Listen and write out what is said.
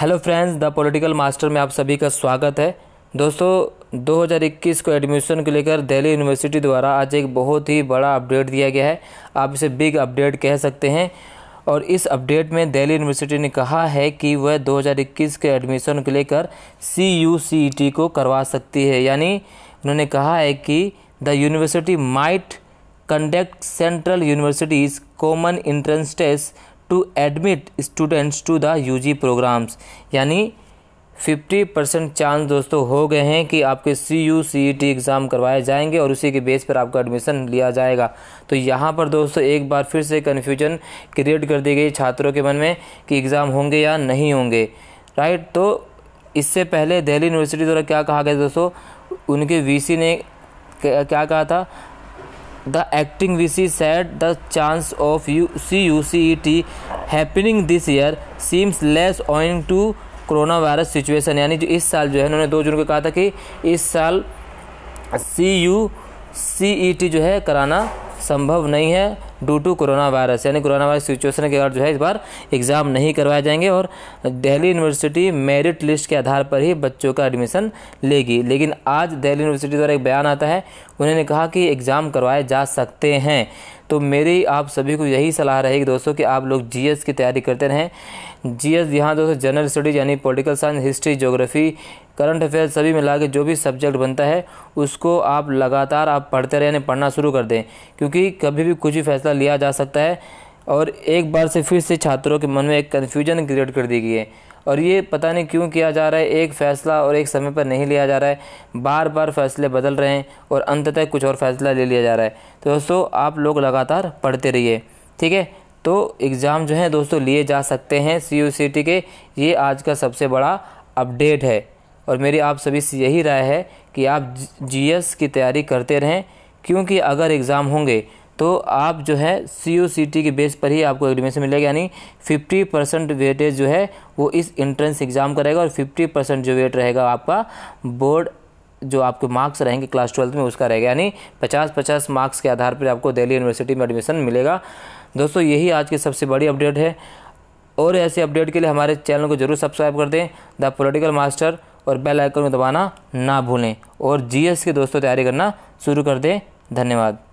hello friends the political master में आप सभी का स्वागत है दोस्तों 2021 को एडमिशन को लेकर दिल्ली यूनिवर्सिटी द्वारा आज एक बहुत ही बड़ा अपडेट दिया गया है आप इसे बिग अपडेट कह सकते हैं और इस अपडेट में दिल्ली यूनिवर्सिटी ने कहा है कि वह 2021 के एडमिशन को लेकर सी यू सी टी को करवा सकती है यानी उन्होंने कहा है कि the university might conduct central universities common entrance test to admit students to the UG programmes यानी फिफ्टी परसेंट चांस दोस्तों हो गए हैं कि आपके C U C E T exam करवाए जाएंगे और उसी के बेस पर आपका एडमिशन लिया जाएगा तो यहाँ पर दोस्तों एक बार फिर से कन्फ्यूजन क्रिएट कर दी गई छात्रों के मन में कि एग्ज़ाम होंगे या नहीं होंगे राइट तो इससे पहले दिल्ली यूनिवर्सिटी द्वारा क्या कहा गया दोस्तों उनके सी ने क्या कहा था the acting V C said the chance of U C U C E T happening this year seems less owing to corona virus situation यानी जो इस साल जो है उन्होंने दो जून को कहा था कि इस साल सी यू सी ई टी जो है कराना संभव नहीं है डू टू कोरोना वायरस यानी कोरोना वायरस सिचुएशन के कारण जो है इस बार एग्ज़ाम नहीं करवाए जाएंगे और दिल्ली यूनिवर्सिटी मेरिट लिस्ट के आधार पर ही बच्चों का एडमिशन लेगी लेकिन आज दिल्ली यूनिवर्सिटी द्वारा एक बयान आता है उन्होंने कहा कि एग्ज़ाम करवाए जा सकते हैं तो मेरी आप सभी को यही सलाह रहेगी दोस्तों कि आप लोग जीएस की तैयारी करते रहें जीएस यहाँ दोस्तों जनरल स्टडीज़ यानी political science history geography current affair सभी मिला के जो भी सब्जेक्ट बनता है उसको आप लगातार आप पढ़ते रहें पढ़ना शुरू कर दें क्योंकि कभी भी कुछ भी फैसला हिस्सा लिया जा सकता है और एक बार से फिर से छात्रों के मन में एक कन्फ्यूजन क्रिएट कर दी गई है और ये पता नहीं क्यों किया जा रहा है एक फ़ैसला और एक समय पर नहीं लिया जा रहा है बार बार फैसले बदल रहे हैं और अंततः कुछ और फैसला ले लिया जा रहा है तो दोस्तों आप लोग लगातार पढ़ते रहिए ठीक है तो एग्ज़ाम जो है दोस्तों लिए जा सकते हैं सी के ये आज का सबसे बड़ा अपडेट है और मेरी आप सभी से यही राय है कि आप एस की तैयारी करते रहें क्योंकि अगर एग्ज़ाम होंगे तो आप जो है सी यू सी टी के बेस पर ही आपको एडमिशन मिलेगा यानी 50 परसेंट वेटेज जो है वो इस एंट्रेंस एग्ज़ाम का रहेगा और 50 परसेंट जो वेट रहेगा आपका बोर्ड जो आपके मार्क्स रहेंगे क्लास ट्वेल्थ में उसका रहेगा यानी 50-50 मार्क्स के आधार पर आपको दिल्ली यूनिवर्सिटी में एडमिशन मिलेगा दोस्तों यही आज की सबसे बड़ी अपडेट है और ऐसे अपडेट के लिए हमारे चैनल को जरूर सब्सक्राइब कर दें द पोलिटिकल मास्टर और बेल आइकन को दबाना ना भूलें और जीएस के दोस्तों तैयारी करना शुरू कर दें धन्यवाद